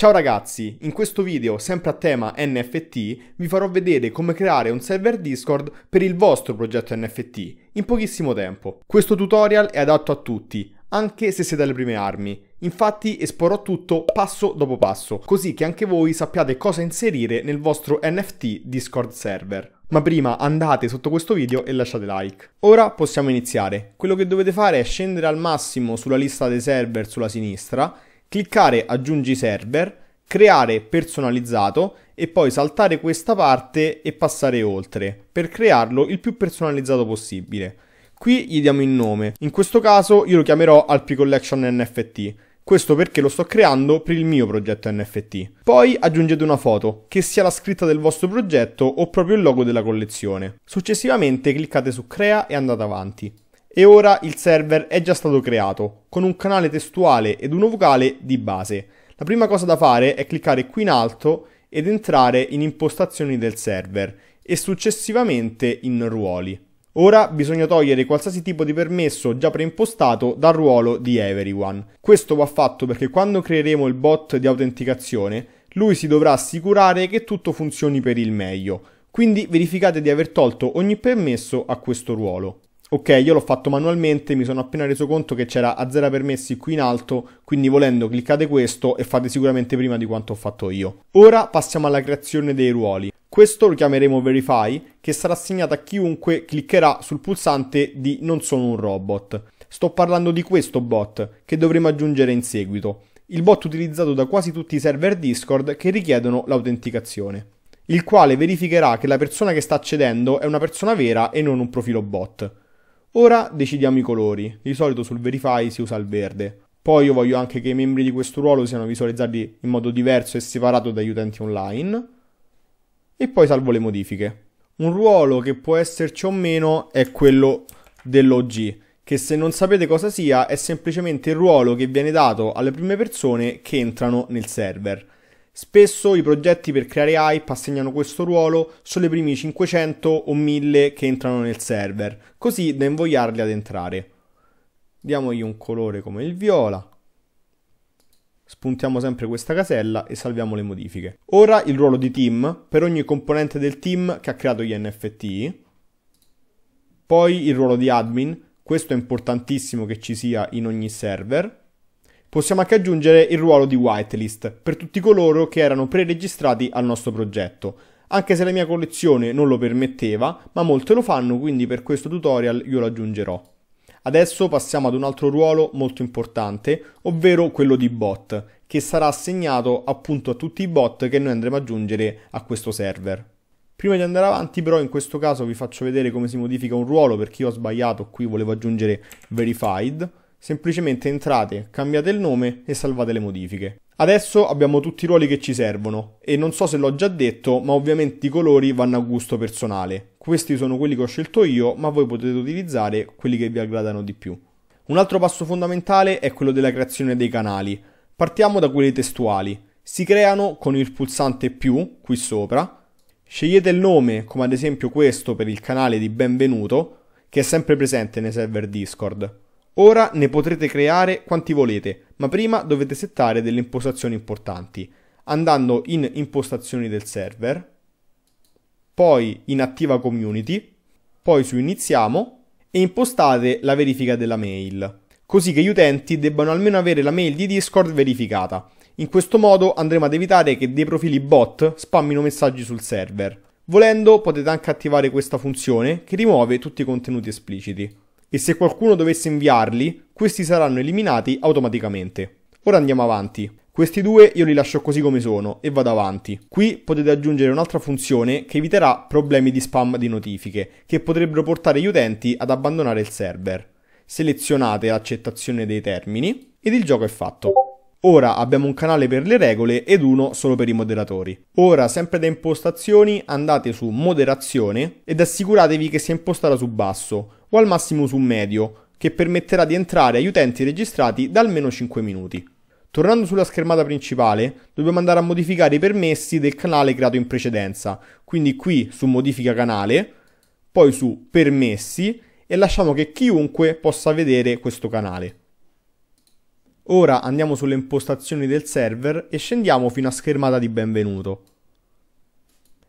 Ciao ragazzi, in questo video, sempre a tema NFT, vi farò vedere come creare un server Discord per il vostro progetto NFT, in pochissimo tempo. Questo tutorial è adatto a tutti, anche se siete alle prime armi. Infatti esporrò tutto passo dopo passo, così che anche voi sappiate cosa inserire nel vostro NFT Discord server. Ma prima andate sotto questo video e lasciate like. Ora possiamo iniziare. Quello che dovete fare è scendere al massimo sulla lista dei server sulla sinistra cliccare aggiungi server, creare personalizzato e poi saltare questa parte e passare oltre per crearlo il più personalizzato possibile. Qui gli diamo il nome, in questo caso io lo chiamerò Alpi Collection NFT. Questo perché lo sto creando per il mio progetto NFT. Poi aggiungete una foto, che sia la scritta del vostro progetto o proprio il logo della collezione. Successivamente cliccate su Crea e andate avanti e ora il server è già stato creato, con un canale testuale ed uno vocale di base. La prima cosa da fare è cliccare qui in alto ed entrare in impostazioni del server e successivamente in ruoli. Ora bisogna togliere qualsiasi tipo di permesso già preimpostato dal ruolo di Everyone. Questo va fatto perché quando creeremo il bot di autenticazione, lui si dovrà assicurare che tutto funzioni per il meglio, quindi verificate di aver tolto ogni permesso a questo ruolo ok, io l'ho fatto manualmente, mi sono appena reso conto che c'era a zero permessi qui in alto, quindi volendo cliccate questo e fate sicuramente prima di quanto ho fatto io. Ora passiamo alla creazione dei ruoli. Questo lo chiameremo Verify, che sarà assegnato a chiunque cliccherà sul pulsante di Non sono un robot. Sto parlando di questo bot, che dovremo aggiungere in seguito. Il bot utilizzato da quasi tutti i server Discord che richiedono l'autenticazione. Il quale verificherà che la persona che sta accedendo è una persona vera e non un profilo bot. Ora decidiamo i colori, di solito sul verify si usa il verde. Poi io voglio anche che i membri di questo ruolo siano visualizzati in modo diverso e separato dagli utenti online. E poi salvo le modifiche. Un ruolo che può esserci o meno è quello dell'OG, che se non sapete cosa sia è semplicemente il ruolo che viene dato alle prime persone che entrano nel server. Spesso i progetti per creare hype assegnano questo ruolo solo ai primi 500 o 1000 che entrano nel server, così da invogliarli ad entrare. Diamogli un colore come il viola. Spuntiamo sempre questa casella e salviamo le modifiche. Ora il ruolo di team per ogni componente del team che ha creato gli NFT. Poi il ruolo di admin, questo è importantissimo che ci sia in ogni server. Possiamo anche aggiungere il ruolo di whitelist per tutti coloro che erano preregistrati al nostro progetto, anche se la mia collezione non lo permetteva, ma molte lo fanno, quindi per questo tutorial io lo aggiungerò. Adesso passiamo ad un altro ruolo molto importante, ovvero quello di bot, che sarà assegnato appunto a tutti i bot che noi andremo ad aggiungere a questo server. Prima di andare avanti però in questo caso vi faccio vedere come si modifica un ruolo perché io ho sbagliato, qui volevo aggiungere verified, semplicemente entrate, cambiate il nome e salvate le modifiche. Adesso abbiamo tutti i ruoli che ci servono e non so se l'ho già detto, ma ovviamente i colori vanno a gusto personale. Questi sono quelli che ho scelto io, ma voi potete utilizzare quelli che vi aggradano di più. Un altro passo fondamentale è quello della creazione dei canali. Partiamo da quelli testuali. Si creano con il pulsante più qui sopra. Scegliete il nome, come ad esempio questo per il canale di benvenuto, che è sempre presente nei server Discord. Ora ne potrete creare quanti volete, ma prima dovete settare delle impostazioni importanti, andando in impostazioni del server, poi in attiva community, poi su iniziamo e impostate la verifica della mail, così che gli utenti debbano almeno avere la mail di Discord verificata. In questo modo andremo ad evitare che dei profili bot spammino messaggi sul server. Volendo potete anche attivare questa funzione che rimuove tutti i contenuti espliciti e se qualcuno dovesse inviarli, questi saranno eliminati automaticamente. Ora andiamo avanti. Questi due io li lascio così come sono e vado avanti. Qui potete aggiungere un'altra funzione che eviterà problemi di spam di notifiche, che potrebbero portare gli utenti ad abbandonare il server. Selezionate l'accettazione dei termini ed il gioco è fatto. Ora abbiamo un canale per le regole ed uno solo per i moderatori. Ora, sempre da impostazioni, andate su moderazione ed assicuratevi che sia impostata su basso, o al massimo su medio, che permetterà di entrare agli utenti registrati da almeno 5 minuti. Tornando sulla schermata principale, dobbiamo andare a modificare i permessi del canale creato in precedenza, quindi qui su modifica canale, poi su permessi e lasciamo che chiunque possa vedere questo canale. Ora andiamo sulle impostazioni del server e scendiamo fino a schermata di benvenuto.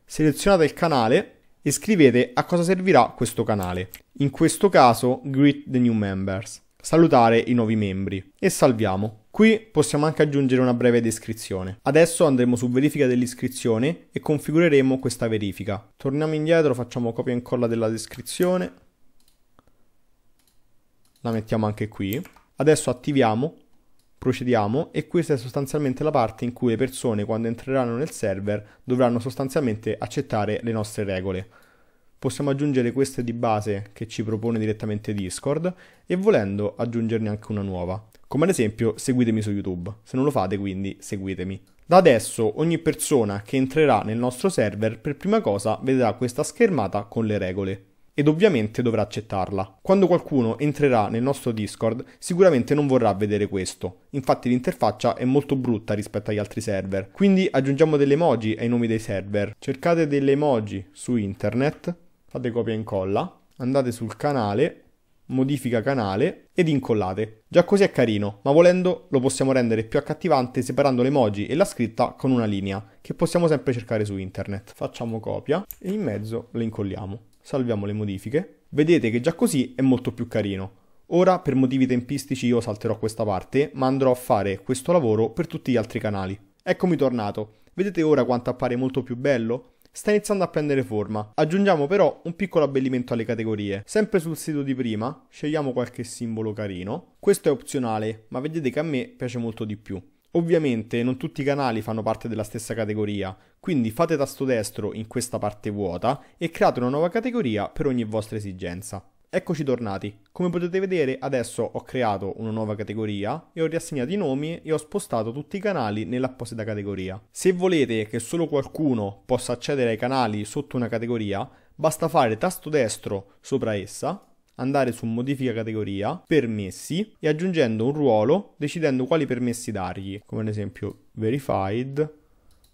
Selezionate il canale e scrivete a cosa servirà questo canale. In questo caso greet the new members, salutare i nuovi membri e salviamo. Qui possiamo anche aggiungere una breve descrizione. Adesso andremo su verifica dell'iscrizione e configureremo questa verifica. Torniamo indietro, facciamo copia e incolla della descrizione. La mettiamo anche qui. Adesso attiviamo Procediamo e questa è sostanzialmente la parte in cui le persone quando entreranno nel server dovranno sostanzialmente accettare le nostre regole. Possiamo aggiungere queste di base che ci propone direttamente Discord e volendo aggiungerne anche una nuova. Come ad esempio seguitemi su YouTube, se non lo fate quindi seguitemi. Da adesso ogni persona che entrerà nel nostro server per prima cosa vedrà questa schermata con le regole ed ovviamente dovrà accettarla. Quando qualcuno entrerà nel nostro Discord sicuramente non vorrà vedere questo, infatti l'interfaccia è molto brutta rispetto agli altri server, quindi aggiungiamo delle emoji ai nomi dei server, cercate delle emoji su internet, fate copia e incolla, andate sul canale, modifica canale ed incollate. Già così è carino, ma volendo lo possiamo rendere più accattivante separando le emoji e la scritta con una linea, che possiamo sempre cercare su internet. Facciamo copia e in mezzo le incolliamo salviamo le modifiche. Vedete che già così è molto più carino. Ora per motivi tempistici io salterò questa parte, ma andrò a fare questo lavoro per tutti gli altri canali. Eccomi tornato. Vedete ora quanto appare molto più bello? Sta iniziando a prendere forma. Aggiungiamo però un piccolo abbellimento alle categorie. Sempre sul sito di prima, scegliamo qualche simbolo carino. Questo è opzionale, ma vedete che a me piace molto di più. Ovviamente non tutti i canali fanno parte della stessa categoria, quindi fate tasto destro in questa parte vuota e create una nuova categoria per ogni vostra esigenza. Eccoci tornati. Come potete vedere adesso ho creato una nuova categoria e ho riassegnato i nomi e ho spostato tutti i canali nell'apposita categoria. Se volete che solo qualcuno possa accedere ai canali sotto una categoria, basta fare tasto destro sopra essa andare su modifica categoria, permessi e aggiungendo un ruolo decidendo quali permessi dargli, come ad esempio verified,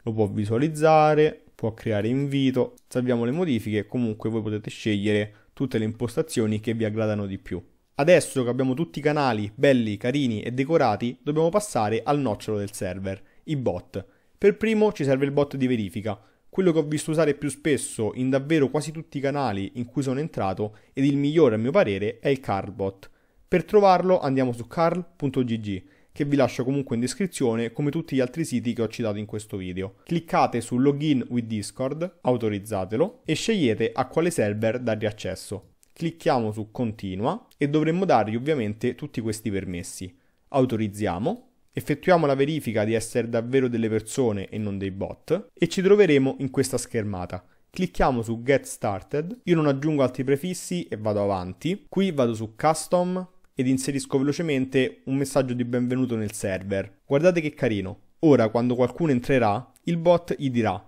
lo può visualizzare, può creare invito, salviamo le modifiche comunque voi potete scegliere tutte le impostazioni che vi aggradano di più. Adesso che abbiamo tutti i canali belli, carini e decorati, dobbiamo passare al nocciolo del server, i bot. Per primo ci serve il bot di verifica, quello che ho visto usare più spesso in davvero quasi tutti i canali in cui sono entrato ed il migliore a mio parere è il Carlbot. Per trovarlo andiamo su carl.gg che vi lascio comunque in descrizione come tutti gli altri siti che ho citato in questo video. Cliccate su Login with Discord, autorizzatelo e scegliete a quale server dargli accesso. Clicchiamo su Continua e dovremmo dargli ovviamente tutti questi permessi. Autorizziamo effettuiamo la verifica di essere davvero delle persone e non dei bot e ci troveremo in questa schermata. Clicchiamo su Get Started, io non aggiungo altri prefissi e vado avanti. Qui vado su Custom ed inserisco velocemente un messaggio di benvenuto nel server. Guardate che carino. Ora quando qualcuno entrerà, il bot gli dirà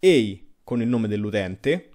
Ehi con il nome dell'utente,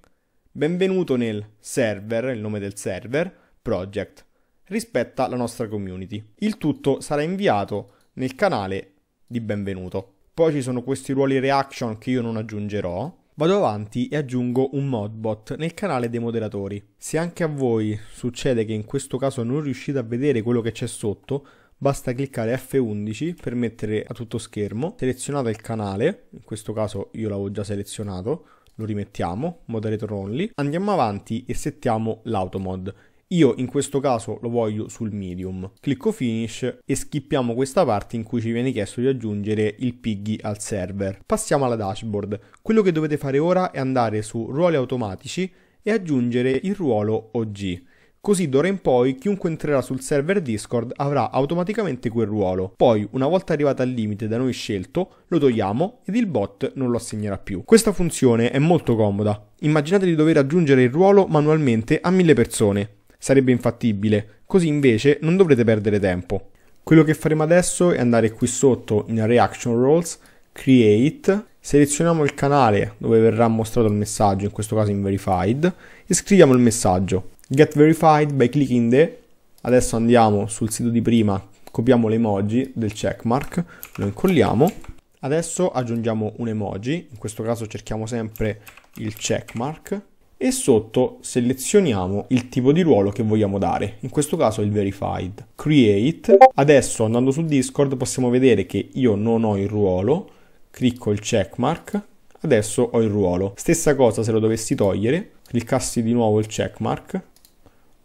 benvenuto nel server, il nome del server, project, rispetta la nostra community. Il tutto sarà inviato nel canale di benvenuto. Poi ci sono questi ruoli reaction che io non aggiungerò. Vado avanti e aggiungo un modbot nel canale dei moderatori. Se anche a voi succede che in questo caso non riuscite a vedere quello che c'è sotto, basta cliccare F11 per mettere a tutto schermo, selezionate il canale, in questo caso io l'avevo già selezionato, lo rimettiamo, moderator only, andiamo avanti e settiamo l'automod. Io in questo caso lo voglio sul medium. Clicco finish e skippiamo questa parte in cui ci viene chiesto di aggiungere il piggy al server. Passiamo alla dashboard. Quello che dovete fare ora è andare su ruoli automatici e aggiungere il ruolo OG. Così d'ora in poi chiunque entrerà sul server Discord avrà automaticamente quel ruolo. Poi, una volta arrivato al limite da noi scelto, lo togliamo ed il bot non lo assegnerà più. Questa funzione è molto comoda. Immaginate di dover aggiungere il ruolo manualmente a mille persone sarebbe infattibile, così invece non dovrete perdere tempo. Quello che faremo adesso è andare qui sotto in Reaction Roles, Create, selezioniamo il canale dove verrà mostrato il messaggio, in questo caso in Verified, e scriviamo il messaggio. Get verified by clicking the. Adesso andiamo sul sito di prima, copiamo l'emoji del checkmark, lo incolliamo. Adesso aggiungiamo un emoji, in questo caso cerchiamo sempre il checkmark e sotto selezioniamo il tipo di ruolo che vogliamo dare, in questo caso il verified. Create, adesso andando su Discord possiamo vedere che io non ho il ruolo, clicco il checkmark, adesso ho il ruolo. Stessa cosa se lo dovessi togliere, cliccassi di nuovo il checkmark,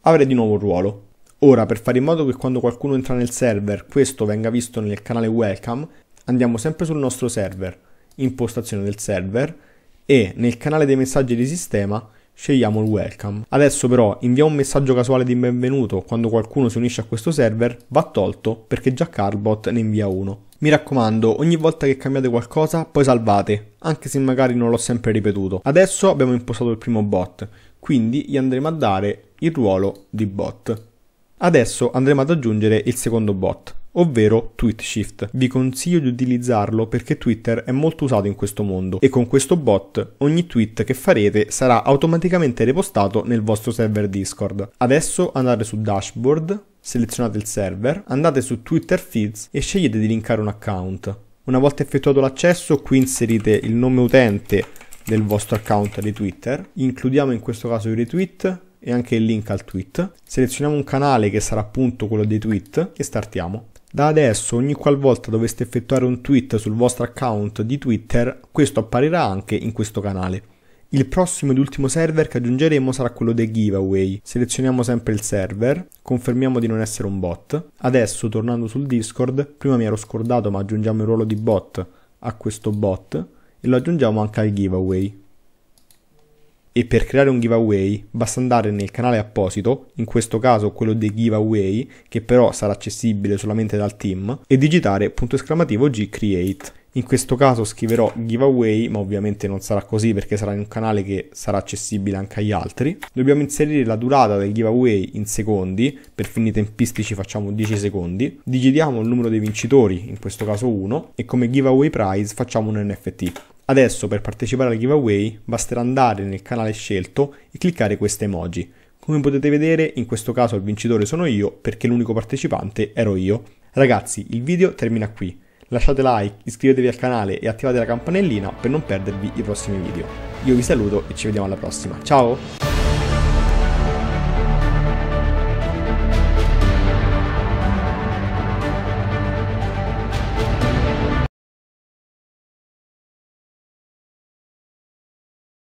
avrei di nuovo il ruolo. Ora, per fare in modo che quando qualcuno entra nel server questo venga visto nel canale Welcome, andiamo sempre sul nostro server, impostazione del server, e nel canale dei messaggi di sistema scegliamo il welcome. Adesso però invia un messaggio casuale di benvenuto quando qualcuno si unisce a questo server va tolto perché già Carbot ne invia uno. Mi raccomando, ogni volta che cambiate qualcosa poi salvate, anche se magari non l'ho sempre ripetuto. Adesso abbiamo impostato il primo bot, quindi gli andremo a dare il ruolo di bot. Adesso andremo ad aggiungere il secondo bot ovvero TweetShift. Vi consiglio di utilizzarlo perché Twitter è molto usato in questo mondo e con questo bot ogni tweet che farete sarà automaticamente repostato nel vostro server Discord. Adesso andate su Dashboard, selezionate il server, andate su Twitter Feeds e scegliete di linkare un account. Una volta effettuato l'accesso qui inserite il nome utente del vostro account di Twitter, includiamo in questo caso i retweet e anche il link al tweet, selezioniamo un canale che sarà appunto quello dei tweet e startiamo. Da adesso ogni qualvolta doveste effettuare un tweet sul vostro account di Twitter, questo apparirà anche in questo canale. Il prossimo ed ultimo server che aggiungeremo sarà quello dei giveaway. Selezioniamo sempre il server, confermiamo di non essere un bot. Adesso, tornando sul Discord, prima mi ero scordato ma aggiungiamo il ruolo di bot a questo bot e lo aggiungiamo anche al giveaway e per creare un giveaway basta andare nel canale apposito, in questo caso quello dei giveaway, che però sarà accessibile solamente dal team, e digitare punto esclamativo gcreate. In questo caso scriverò giveaway, ma ovviamente non sarà così perché sarà in un canale che sarà accessibile anche agli altri. Dobbiamo inserire la durata del giveaway in secondi, per fini tempistici facciamo 10 secondi. Digitiamo il numero dei vincitori, in questo caso 1, e come giveaway prize facciamo un NFT. Adesso per partecipare al giveaway basterà andare nel canale scelto e cliccare questa emoji. Come potete vedere in questo caso il vincitore sono io perché l'unico partecipante ero io. Ragazzi il video termina qui. Lasciate like, iscrivetevi al canale e attivate la campanellina per non perdervi i prossimi video. Io vi saluto e ci vediamo alla prossima. Ciao!